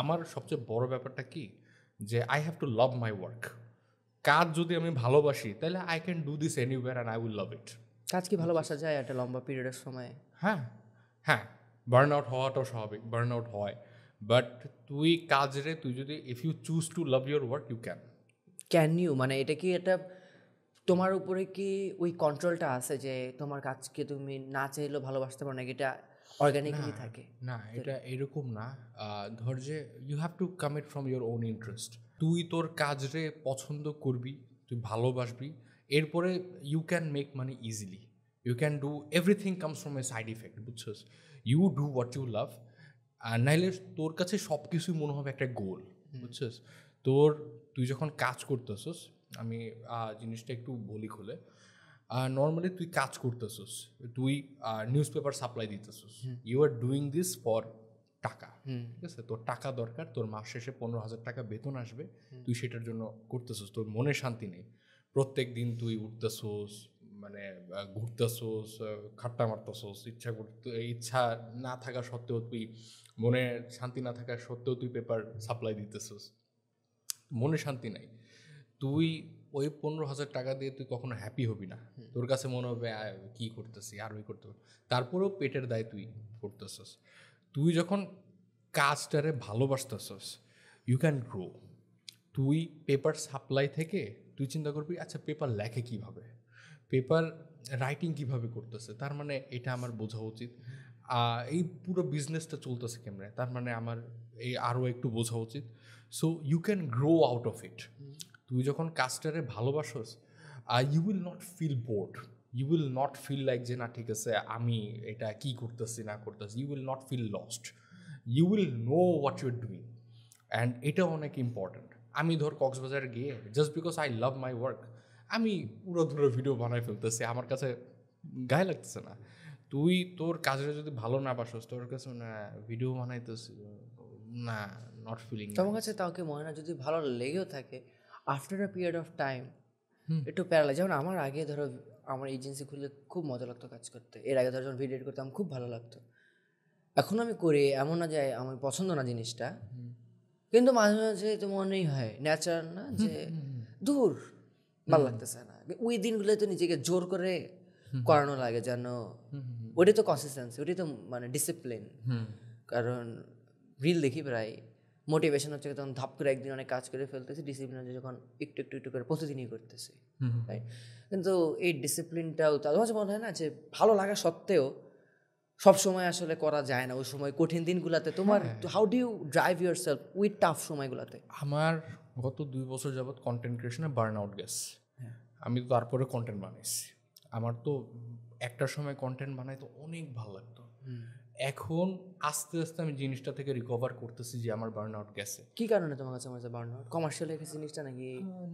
আমার সবচেয়ে বড় ব্যাপারটা কি যে I have to love my work কাজ যদি আমি ভালোবাসি তাহলে I can do this anywhere and I will love it কাজ কি ভালোবাসা যায় একটা লম্বা পিরিয়ডের সময় হ্যাঁ হ্যাঁ বার্ন আউট হওয়াটাও স্বাভাবিক বার্ন আউট হয় বাট তুই কাজ রে তুই যদি if you choose to love your work you can can you মানে এটা কি এটা তোমার উপরে কি ওই কন্ট্রোলটা আছে যে তোমার কাজকে তুমি না চাইলেও ভালোবাসতে পারো নাকি এটা অর্গানিকলি থাকে না এটা এরকম না ধর যে you have to commit from your own interest তুই তোর কাজরে পছন্দ করবি তুই ভালোবাসবি এরপরে you can make money easily you can do everything comes from a side effect বুঝছস you do what you love নাইলে তোর কাছে সব কিছুই মনে হবে একটা গোল বুঝছস তোর তুই যখন কাজ করতেছস আমি জিনিসটা একটু বলি খুলে নর্মালি তুই কাজ করতেছিস তুই নিউজ পেপার সাপ্লাই দিতেছিস you are doing this for টাকা ঠিক আছে তোর টাকা দরকার তোর মাস শেষে পনেরো হাজার টাকা বেতন আসবে তুই সেটার জন্য করতেছিস তোর মনে শান্তি নেই প্রত্যেক দিন তুই উঠতেছোস মানে ঘুরতেছোস খাট্টা মারতেছোস ইচ্ছা করতে ইচ্ছা না থাকা সত্ত্বেও তুই মনে শান্তি না থাকা সত্ত্বেও তুই পেপার সাপ্লাই দিতেছিস মনে শান্তি নাই তুই ওই পনেরো হাজার টাকা দিয়ে তুই কখনো হ্যাপি হবি না তোর কাছে মনে হবে কী করতেছি আর ওই করতে তারপরেও পেটের দায় তুই করতেছস তুই যখন কাজটারে ভালোবাসতেছস ইউ ক্যান গ্রো তুই পেপার সাপ্লাই থেকে তুই চিন্তা করবি আচ্ছা পেপার লেখে কীভাবে পেপার রাইটিং কিভাবে করতেছে তার মানে এটা আমার বোঝা উচিত এই পুরো বিজনেসটা চলতেছে কেমনে তার মানে আমার এই আরও একটু বোঝা উচিত so you can grow out of it তুই যখন কাজটারে ভালোবাসোস you will not feel bored you will not feel like যে না ঠিক আছে আমি এটা কি করতেছি না করতেছি you will not feel lost you will know what your doing and এটা অনেক ইম্পর্ট্যান্ট আমি ধর কক্সবাজার গিয়ে just because I love my work আমি পুরো ধরে ভিডিও বানায় ফেলতেছি আমার কাছে গায়ে লাগতেছে না তুই তোর কাজটা যদি ভালো না পাসোস তোর কাছে না ভিডিও বানাইতেছি না নট ফিলিং তোমার কাছে তাকে মনে না যদি ভালো লেগেও থাকে after a period of time একটু প্যারালাইজ যেমন আমার আগে ধরো আমার এজেন্সি খুললে খুব মজা লাগতো কাজ করতে এর আগে ধরো যখন ভিডিও করতাম খুব ভালো লাগতো এখন আমি করি এমন না যে আমার পছন্দ না জিনিসটা কিন্তু মাঝে মাঝে তো মনেই হয় ন্যাচারাল না যে দূর ভালো লাগতেছে না ওই দিনগুলো তো নিজেকে জোর করে করানো লাগে যেন ওটাই তো কনসিস্টেন্সি ওটাই তো মানে ডিসিপ্লিন কারণ রিল দেখি প্রায় মোটিভেশন হচ্ছে তখন ধাপ করে একদিন অনেক কাজ করে ফেলতেছি ডিসিপ্লিন হচ্ছে যখন একটু একটু একটু করে প্রতিদিনই করতেছি রাইট কিন্তু এই ডিসিপ্লিনটাও তাদের মাঝে মনে হয় না যে ভালো লাগা সত্ত্বেও সব সময় আসলে করা যায় না ওই সময় কঠিন দিনগুলোতে তোমার how do you drive yourself we tough সময়গুলোতে আমার গত দুই বছর যাবৎ কন্টেন্ট ক্রিয়েশনে বার্ন আউট গেছে হ্যাঁ। আমি তো তারপরে কন্টেন্ট বানাইছি আমার তো একটা সময় কন্টেন্ট বানাই তো অনেক ভালো লাগতো এখন আস্তে আস্তে আমি জিনিসটা থেকে রিকভার করতেছি যে আমার বার্ন আউট গেছে কি কারণে তোমার কাছে মনে হয় বার্ন আউট কমার্শিয়াল জিনিসটা নাকি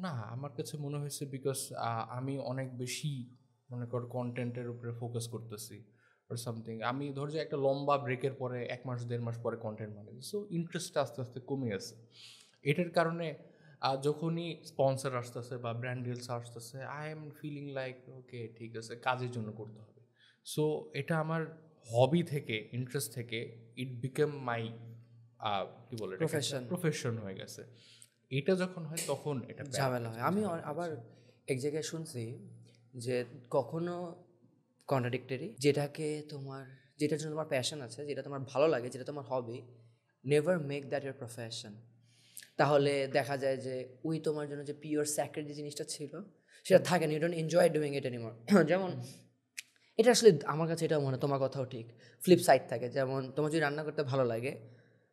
না আমার কাছে মনে হয়েছে বিকজ আমি অনেক বেশি মনে কর কন্টেন্টের উপরে ফোকাস করতেছি অর সামথিং আমি ধর যে একটা লম্বা ব্রেকের পরে এক মাস দেড় মাস পরে কন্টেন্ট বানাই সো ইন্টারেস্টটা আস্তে আস্তে কমে গেছে এটার কারণে যখনই স্পন্সার আসতেছে বা ব্র্যান্ড ডিলস আসতেছে I am feeling like okay ঠিক আছে কাজের জন্য করতে হবে সো এটা আমার হবি থেকে ইন্টারেস্ট থেকে ইট বিকেম মাই কি বলে প্রফেশন প্রফেশন হয়ে গেছে এটা যখন হয় তখন এটা ঝামেলা হয় আমি আবার এক জায়গায় শুনছি যে কখনো কন্ট্রাডিক্টরি যেটাকে তোমার যেটার জন্য তোমার প্যাশন আছে যেটা তোমার ভালো লাগে যেটা তোমার hobby never make that your profession তাহলে দেখা যায় যে ওই তোমার জন্য যে পিওর স্যাক্রেট যে জিনিসটা ছিল সেটা থাকে না you don't enjoy doing it anymore যেমন এটা আসলে আমার কাছে এটাও মনে তোমার কথাও ঠিক ফ্লিপ সাইড থাকে যেমন তোমার যদি রান্না করতে ভালো লাগে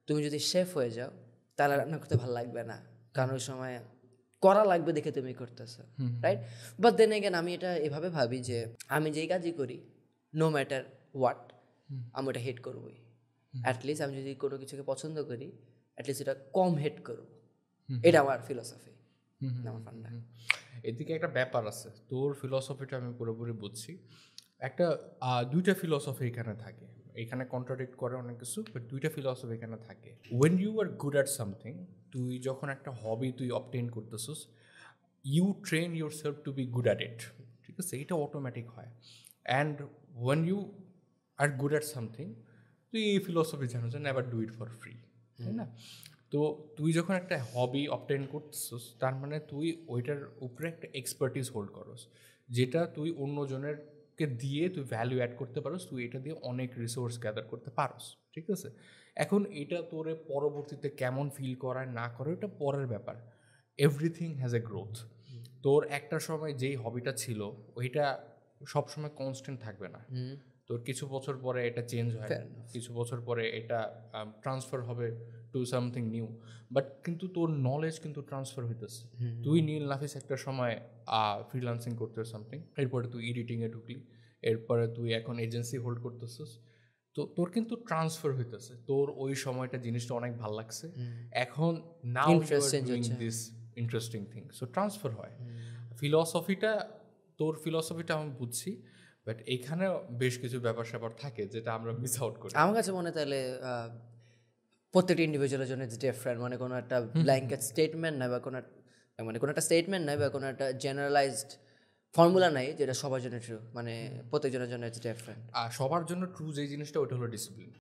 তুমি যদি শেফ হয়ে যাও তাহলে রান্না করতে ভালো লাগবে না কারণ ওই সময় করা লাগবে দেখে তুমি করতেছো রাইট বাট দেন এগেন আমি এটা এভাবে ভাবি যে আমি যেই কাজই করি নো ম্যাটার হোয়াট আমি ওটা হেট করবোই অ্যাটলিস্ট আমি যদি কোনো কিছুকে পছন্দ করি অ্যাটলিস্ট এটা কম হেট করব এটা আমার ফিলসফি আমার এদিকে একটা ব্যাপার আছে তোর ফিলসফিটা আমি পুরোপুরি বুঝছি একটা দুইটা ফিলসফি এখানে থাকে এখানে কন্ট্রাডিক্ট করে অনেক কিছু বাট দুইটা ফিলসফি এখানে থাকে when you are good at something তুই যখন একটা হবি তুই অপটেন করতেছিস you train yourself to be good at it ঠিক আছে এটা অটোমেটিক হয় and when you are good at something তুই এই ফিলসফি জানো যে never do it for free তাই না তো তুই যখন একটা হবি অপটেন করতেছিস তার মানে তুই ওইটার উপরে একটা এক্সপার্টিস হোল্ড করস যেটা তুই অন্যজনের কে দিয়ে তুই ভ্যালু অ্যাড করতে পারোস তুই এটা দিয়ে অনেক রিসোর্স গ্যাদার করতে পারোস ঠিক আছে এখন এটা তোরে পরবর্তীতে কেমন ফিল করায় না করে এটা পরের ব্যাপার এভরিথিং হ্যাজ এ গ্রোথ তোর একটা সময় যেই হবিটা ছিল ওইটা সবসময় কনস্ট্যান্ট থাকবে না তোর কিছু বছর পরে এটা চেঞ্জ হয় কিছু বছর পরে এটা ট্রান্সফার হবে টু সামথিং নিউ বাট কিন্তু তোর নলেজ কিন্তু ট্রান্সফার হইতেছে তুই নীল নাফিস একটা সময় ফ্রিলান্সিং করতে সামথিং এরপরে তুই এডিটিংয়ে ঢুকলি এরপরে তুই এখন এজেন্সি হোল্ড করতেছিস তো তোর কিন্তু ট্রান্সফার হইতেছে তোর ওই সময়টা জিনিসটা অনেক ভালো লাগছে এখন now this interesting thing so transfer হয় ফিলসফিটা তোর ফিলসফিটা আমি বুঝছি বাট এখানেও বেশ কিছু ব্যাপার স্যাপার থাকে যেটা আমরা মিস আউট করি আমার কাছে মনে তাহলে প্রত্যেকটা ইন্ডিভিজুয়ালের জন্য ডিফারেন্ট মানে কোনো একটা ব্ল্যাঙ্কেট স্টেটমেন্ট নাই বা কোনো মানে কোনো একটা স্টেটমেন্ট নাই বা কোনো একটা জেনারেলাইজড ফর্মুলা নাই যেটা সবার জন্য ট্রু মানে প্রত্যেকজনের জন্য ডিফারেন্ট আর সবার জন্য ট্রু যে জিনিসটা ওটা হলো ডিসিপ্লিন